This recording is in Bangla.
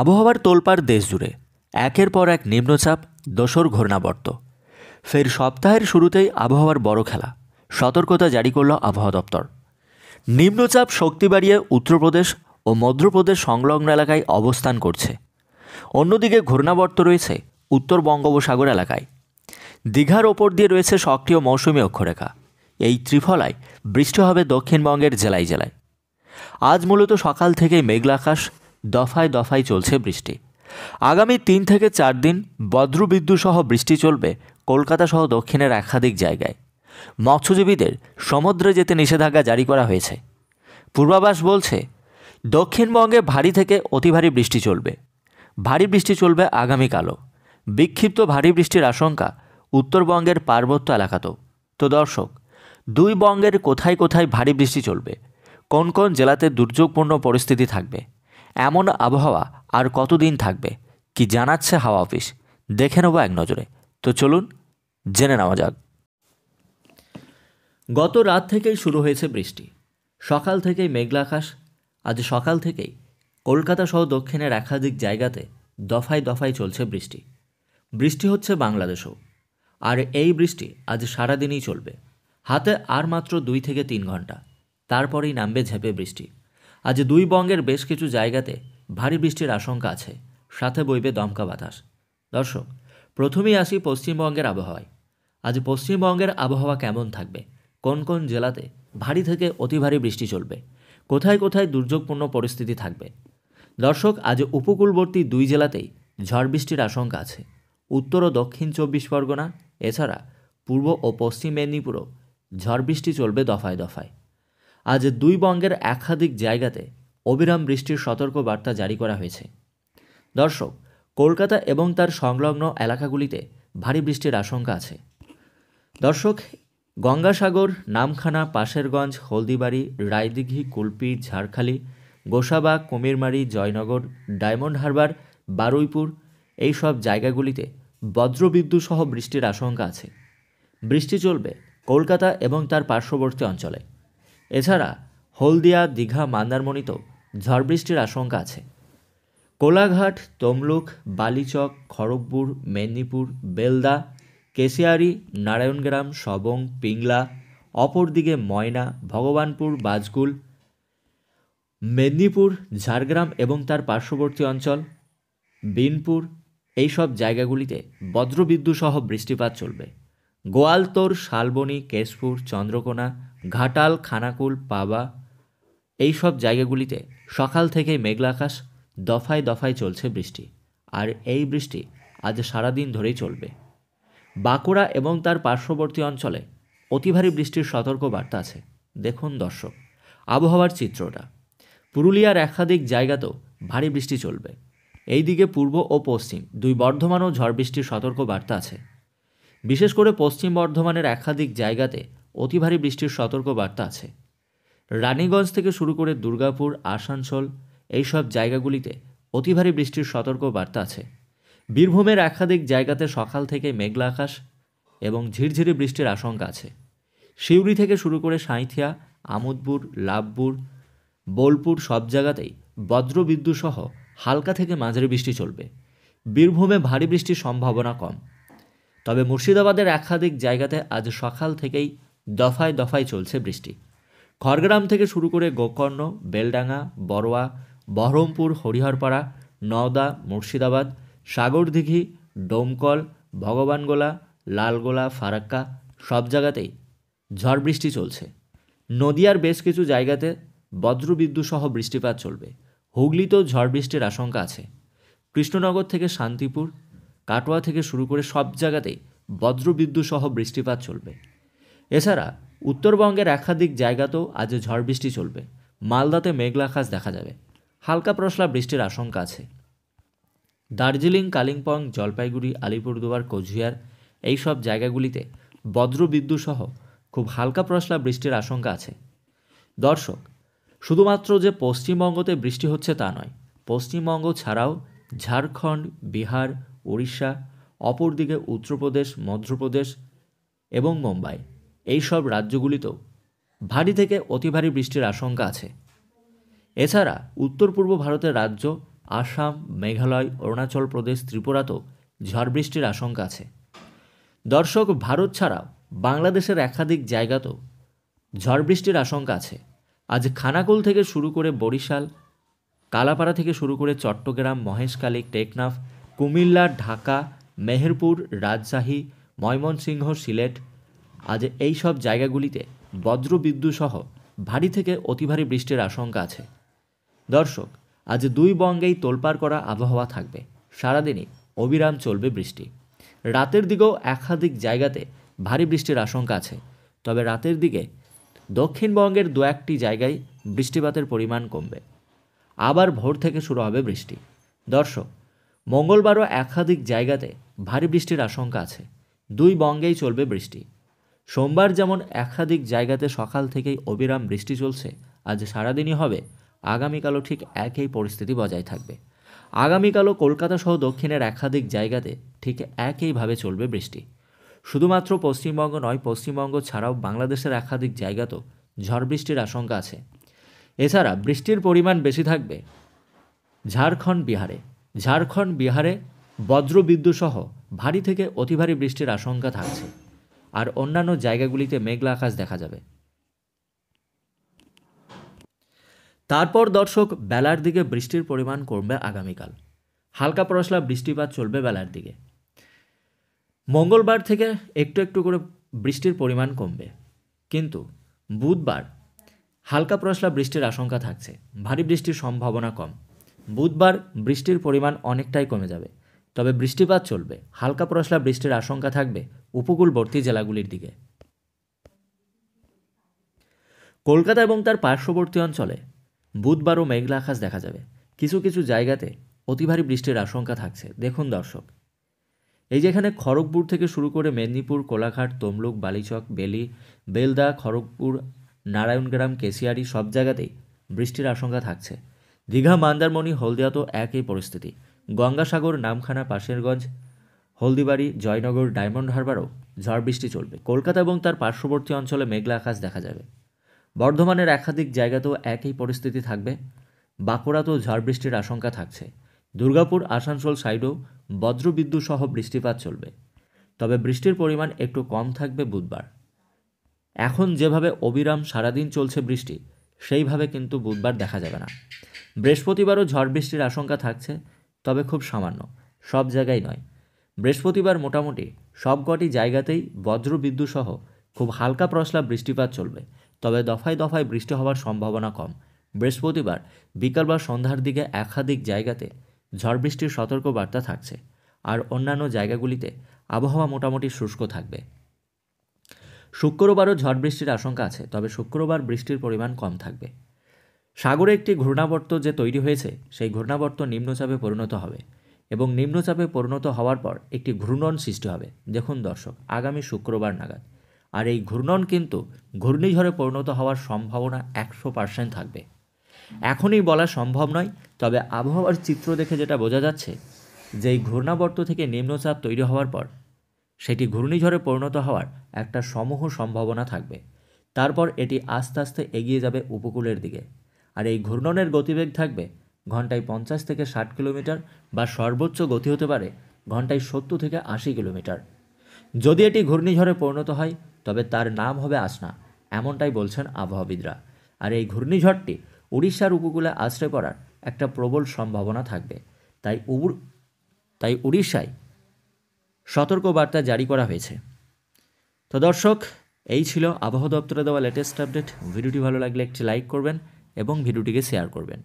আবহাওয়ার তোলপাড় দেশ জুড়ে একের পর এক নিম্নচাপ দোসর ঘূর্ণাবর্ত ফের সপ্তাহের শুরুতেই আবহাওয়ার বড় খেলা সতর্কতা জারি করল আবহাওয়া দপ্তর নিম্নচাপ শক্তি বাড়িয়ে উত্তরপ্রদেশ ও মধ্যপ্রদেশ সংলগ্ন এলাকায় অবস্থান করছে অন্যদিকে ঘূর্ণাবর্ত রয়েছে উত্তর বঙ্গোপসাগর এলাকায় দীঘার ওপর দিয়ে রয়েছে সক্রিয় মৌসুমি অক্ষরেখা এই ত্রিফলায় বৃষ্টি হবে দক্ষিণবঙ্গের জেলায় জেলায় আজ মূলত সকাল থেকেই মেঘলা আকাশ দফায় দফায় চলছে বৃষ্টি আগামী তিন থেকে চার দিন সহ বৃষ্টি চলবে কলকাতা সহ দক্ষিণের একাধিক জায়গায় মৎস্যজীবীদের সমুদ্রে যেতে নিষেধাজ্ঞা জারি করা হয়েছে পূর্বাভাস বলছে দক্ষিণবঙ্গে ভারী থেকে অতি ভারী বৃষ্টি চলবে ভারী বৃষ্টি চলবে আগামীকালও বিক্ষিপ্ত ভারী বৃষ্টির আশঙ্কা উত্তরবঙ্গের পার্বত্য এলাকাতেও তো দর্শক দুই বঙ্গের কোথায় কোথায় ভারী বৃষ্টি চলবে কোন কোন জেলাতে দুর্যোগপূর্ণ পরিস্থিতি থাকবে এমন আবহাওয়া আর কতদিন থাকবে কি জানাচ্ছে হাওয়া অফিস দেখে নেব এক নজরে তো চলুন জেনে নেওয়া যাক গত রাত থেকেই শুরু হয়েছে বৃষ্টি সকাল থেকেই মেঘলা আকাশ আজ সকাল থেকেই কলকাতা সহ দক্ষিণের একাধিক জায়গাতে দফায় দফায় চলছে বৃষ্টি বৃষ্টি হচ্ছে বাংলাদেশেও আর এই বৃষ্টি আজ সারাদিনই চলবে হাতে আর মাত্র দুই থেকে তিন ঘন্টা তারপরেই নামবে ঝেঁপে বৃষ্টি আজ দুই বঙ্গের বেশ কিছু জায়গাতে ভারী বৃষ্টির আশঙ্কা আছে সাথে বইবে দমকা বাতাস দর্শক প্রথমেই আসি পশ্চিমবঙ্গের আবহাওয়ায় আজ পশ্চিমবঙ্গের আবহাওয়া কেমন থাকবে কোন কোন জেলাতে ভারী থেকে অতি ভারী বৃষ্টি চলবে কোথায় কোথায় দুর্যোগপূর্ণ পরিস্থিতি থাকবে দর্শক আজ উপকূলবর্তী দুই জেলাতেই ঝড় বৃষ্টির আশঙ্কা আছে উত্তর ও দক্ষিণ চব্বিশ পরগনা এছাড়া পূর্ব ও পশ্চিম মেদিনীপুরও ঝড় বৃষ্টি চলবে দফায় দফায় আজ দুই বঙ্গের একাধিক জায়গাতে অবিরাম বৃষ্টির সতর্ক বার্তা জারি করা হয়েছে দর্শক কলকাতা এবং তার সংলগ্ন এলাকাগুলিতে ভারী বৃষ্টির আশঙ্কা আছে দর্শক গঙ্গাসাগর নামখানা পাশেরগঞ্জ হলদিবাড়ি রায়দিঘি কুলপি ঝাড়খালি গোসাবা কুমিরমারি জয়নগর ডায়মন্ড হারবার বারুইপুর এই সব জায়গাগুলিতে বজ্রবিদ্যুৎ সহ বৃষ্টির আশঙ্কা আছে বৃষ্টি চলবে কলকাতা এবং তার পার্শ্ববর্তী অঞ্চলে এছাড়া হলদিয়া দীঘা মান্দারমণিতেও ঝড় বৃষ্টির আশঙ্কা আছে কোলাঘাট তমলুক বালিচক খড়গপুর মেদিনীপুর বেলদা কেশিয়ারি নারায়ণগ্রাম সবং পিংলা অপরদিকে ময়না ভগবানপুর বাজকুল মেদিনীপুর ঝাড়গ্রাম এবং তার পার্শ্ববর্তী অঞ্চল বিনপুর এইসব জায়গাগুলিতে বজ্রবিদ্যুসহ বৃষ্টিপাত চলবে গোয়ালতোর শালবনি কেশপুর চন্দ্রকোনা ঘাটাল খানাকুল পাবা এই সব জায়গাগুলিতে সকাল থেকেই মেঘলা আকাশ দফায় দফায় চলছে বৃষ্টি আর এই বৃষ্টি আজ সারাদিন ধরেই চলবে বাঁকুড়া এবং তার পার্শ্ববর্তী অঞ্চলে অতিভারী বৃষ্টির সতর্ক বার্তা আছে দেখুন দর্শক আবহাওয়ার চিত্রটা পুরুলিয়ার একাধিক জায়গাতেও ভারী বৃষ্টি চলবে এইদিকে পূর্ব ও পশ্চিম দুই বর্ধমানও ঝড় বৃষ্টির সতর্ক বার্তা আছে বিশেষ করে পশ্চিম বর্ধমানের একাধিক জায়গাতে অতি ভারী বৃষ্টির সতর্কবার্তা আছে রানীগঞ্জ থেকে শুরু করে দুর্গাপুর আসানসোল এইসব জায়গাগুলিতে অতি ভারী বৃষ্টির সতর্কবার্তা আছে বীরভূমের একাধিক জায়গাতে সকাল থেকে মেঘলা আকাশ এবং ঝিরঝিরি বৃষ্টির আশঙ্কা আছে শিউরি থেকে শুরু করে সাঁইথিয়া আমোদপুর লাভপুর বোলপুর সব জায়গাতেই বজ্রবিদ্যুৎ সহ হালকা থেকে মাঝারি বৃষ্টি চলবে বীরভূমে ভারী বৃষ্টির সম্ভাবনা কম তবে মুর্শিদাবাদের একাধিক জায়গাতে আজ সকাল থেকেই দফায় দফায় চলছে বৃষ্টি খড়গ্রাম থেকে শুরু করে গোকর্ণ বেলডাঙ্গা বড়োয়া বহরমপুর হরিহরপাড়া নওদা মুর্শিদাবাদ সাগরদিঘি ডোমকল ভগবানগোলা লালগোলা ফারাক্কা সব জায়গাতেই ঝড় বৃষ্টি চলছে নদিয়ার বেশ কিছু জায়গাতে বজ্রবিদ্যুসহ বৃষ্টিপাত চলবে হুগলিতেও ঝড় বৃষ্টির আশঙ্কা আছে কৃষ্ণনগর থেকে শান্তিপুর কাটোয়া থেকে শুরু করে সব জায়গাতেই বজ্রবিদ্যুসহ বৃষ্টিপাত চলবে এছাড়া উত্তরবঙ্গের একাধিক জায়গাতেও আজ ঝড় বৃষ্টি চলবে মালদাতে মেঘলা খাস দেখা যাবে হালকা প্রশলা বৃষ্টির আশঙ্কা আছে দার্জিলিং কালিম্পং জলপাইগুড়ি আলিপুরদুয়ার কোচবিহার এই সব জায়গাগুলিতে সহ খুব হালকা প্রশলা বৃষ্টির আশঙ্কা আছে দর্শক শুধুমাত্র যে পশ্চিমবঙ্গতে বৃষ্টি হচ্ছে তা নয় পশ্চিমবঙ্গ ছাড়াও ঝাড়খণ্ড বিহার উড়িষ্যা অপরদিকে উত্তরপ্রদেশ মধ্যপ্রদেশ এবং মুম্বাই এই সব রাজ্যগুলিতেও ভারী থেকে অতি ভারী বৃষ্টির আশঙ্কা আছে এছাড়া উত্তর পূর্ব ভারতের রাজ্য আসাম মেঘালয় অরুণাচল প্রদেশ ত্রিপুরাতেও ঝড় বৃষ্টির আশঙ্কা আছে দর্শক ভারত ছাড়াও বাংলাদেশের একাধিক জায়গাতেও ঝড় বৃষ্টির আশঙ্কা আছে আজ খানাকুল থেকে শুরু করে বরিশাল কালাপাড়া থেকে শুরু করে চট্টগ্রাম মহেশকালী টেকনাফ কুমিল্লা ঢাকা মেহেরপুর রাজশাহী ময়মনসিংহ সিলেট আজ এই সব জায়গাগুলিতে সহ ভারী থেকে অতি ভারী বৃষ্টির আশঙ্কা আছে দর্শক আজ দুই বঙ্গেই তোলপাড় করা আবহাওয়া থাকবে সারাদিনই অবিরাম চলবে বৃষ্টি রাতের দিকেও একাধিক জায়গাতে ভারী বৃষ্টির আশঙ্কা আছে তবে রাতের দিকে দক্ষিণবঙ্গের দু একটি জায়গায় বৃষ্টিপাতের পরিমাণ কমবে আবার ভোর থেকে শুরু হবে বৃষ্টি দর্শক মঙ্গলবারও একাধিক জায়গাতে ভারী বৃষ্টির আশঙ্কা আছে দুই বঙ্গেই চলবে বৃষ্টি সোমবার যেমন একাধিক জায়গাতে সকাল থেকেই অবিরাম বৃষ্টি চলছে আজ সারাদিনই হবে আগামীকালও ঠিক একই পরিস্থিতি বজায় থাকবে আগামীকালও কলকাতা সহ দক্ষিণের একাধিক জায়গাতে ঠিক একইভাবে চলবে বৃষ্টি শুধুমাত্র পশ্চিমবঙ্গ নয় পশ্চিমবঙ্গ ছাড়াও বাংলাদেশের একাধিক জায়গাতেও ঝড় বৃষ্টির আশঙ্কা আছে এছাড়া বৃষ্টির পরিমাণ বেশি থাকবে ঝাড়খণ্ড বিহারে ঝাড়খণ্ড বিহারে বজ্রবিদ্যুৎ সহ ভারী থেকে অতিভারী বৃষ্টির আশঙ্কা থাকছে আর অন্যান্য জায়গাগুলিতে মেঘলা আকাশ দেখা যাবে তারপর দর্শক বেলার দিকে বৃষ্টির পরিমাণ কমবে আগামীকাল হালকা পরশলা বৃষ্টিপাত চলবে বেলার দিকে মঙ্গলবার থেকে একটু একটু করে বৃষ্টির পরিমাণ কমবে কিন্তু বুধবার হালকা পরশলা বৃষ্টির আশঙ্কা থাকছে ভারী বৃষ্টির সম্ভাবনা কম বুধবার বৃষ্টির পরিমাণ অনেকটাই কমে যাবে তবে বৃষ্টিপাত চলবে হালকা পরশলা বৃষ্টির আশঙ্কা থাকবে উপকূলবর্তী জেলাগুলির দিকে কলকাতা এবং তার পার্শ্ববর্তী অঞ্চলে বুধবারও মেঘলা আকাশ দেখা যাবে কিছু কিছু জায়গাতে অতি ভারী বৃষ্টির আশঙ্কা থাকছে দেখুন দর্শক এই যেখানে খড়গপুর থেকে শুরু করে মেদিনীপুর কোলাঘাট তমলুক বালিচক বেলি বেলদা খড়গপুর নারায়ণগ্রাম কেশিয়ারি সব জায়গাতেই বৃষ্টির আশঙ্কা থাকছে দীঘা মান্দারমণি তো একই পরিস্থিতি গঙ্গাসাগর নামখানা পাশেরগঞ্জ হলদিবাড়ি জয়নগর ডায়মন্ড হারবারও ঝড় বৃষ্টি চলবে কলকাতা এবং তার পার্শ্ববর্তী অঞ্চলে মেঘলা আকাশ দেখা যাবে বর্ধমানের একাধিক জায়গাতেও একই পরিস্থিতি থাকবে বাঁকুড়াতেও ঝড় বৃষ্টির আশঙ্কা থাকছে দুর্গাপুর আসানসোল সাইডেও বজ্রবিদ্যুৎ সহ বৃষ্টিপাত চলবে তবে বৃষ্টির পরিমাণ একটু কম থাকবে বুধবার এখন যেভাবে অবিরাম সারাদিন চলছে বৃষ্টি সেইভাবে কিন্তু বুধবার দেখা যাবে না বৃহস্পতিবারও ঝড় বৃষ্টির আশঙ্কা থাকছে তবে খুব সামান্য সব জায়গায় নয় বৃহস্পতিবার মোটামুটি সবকটি জায়গাতেই সহ খুব হালকা প্রসলা বৃষ্টিপাত চলবে তবে দফায় দফায় বৃষ্টি হওয়ার সম্ভাবনা কম বৃহস্পতিবার বিকাল বা সন্ধ্যার দিকে একাধিক জায়গাতে ঝড় বৃষ্টির বার্তা থাকছে আর অন্যান্য জায়গাগুলিতে আবহাওয়া মোটামুটি শুষ্ক থাকবে শুক্রবারও ঝড় বৃষ্টির আশঙ্কা আছে তবে শুক্রবার বৃষ্টির পরিমাণ কম থাকবে সাগরে একটি ঘূর্ণাবর্ত যে তৈরি হয়েছে সেই ঘূর্ণাবর্ত নিম্নচাপে পরিণত হবে এবং নিম্নচাপে পরিণত হওয়ার পর একটি ঘূর্ণন সৃষ্টি হবে দেখুন দর্শক আগামী শুক্রবার নাগাদ আর এই ঘূর্ণন কিন্তু ঘূর্ণিঝড়ে পরিণত হওয়ার সম্ভাবনা একশো পার্সেন্ট থাকবে এখনই বলা সম্ভব নয় তবে আবহাওয়ার চিত্র দেখে যেটা বোঝা যাচ্ছে যে এই ঘূর্ণাবর্ত থেকে নিম্নচাপ তৈরি হওয়ার পর সেটি ঘূর্ণিঝড়ে পরিণত হওয়ার একটা সমূহ সম্ভাবনা থাকবে তারপর এটি আস্তে আস্তে এগিয়ে যাবে উপকূলের দিকে আর এই ঘূর্ণনের গতিবেগ থাকবে ঘন্টায় পঞ্চাশ থেকে ষাট কিলোমিটার বা সর্বোচ্চ গতি হতে পারে ঘন্টায় সত্তর থেকে আশি কিলোমিটার যদি এটি ঘূর্ণিঝড়ে পরিণত হয় তবে তার নাম হবে আসনা এমনটাই বলছেন আবহাওয়াবিদরা আর এই ঘূর্ণিঝড়টি উড়িষ্যার উপকূলে আশ্রয় করার একটা প্রবল সম্ভাবনা থাকবে তাই তাই উড়িষ্যায় সতর্কবার্তা জারি করা হয়েছে তো দর্শক এই ছিল আবহাওয়া দপ্তরে দেওয়া লেটেস্ট আপডেট ভিডিওটি ভালো লাগলে একটি লাইক করবেন এবং ভিডিওটিকে শেয়ার করবেন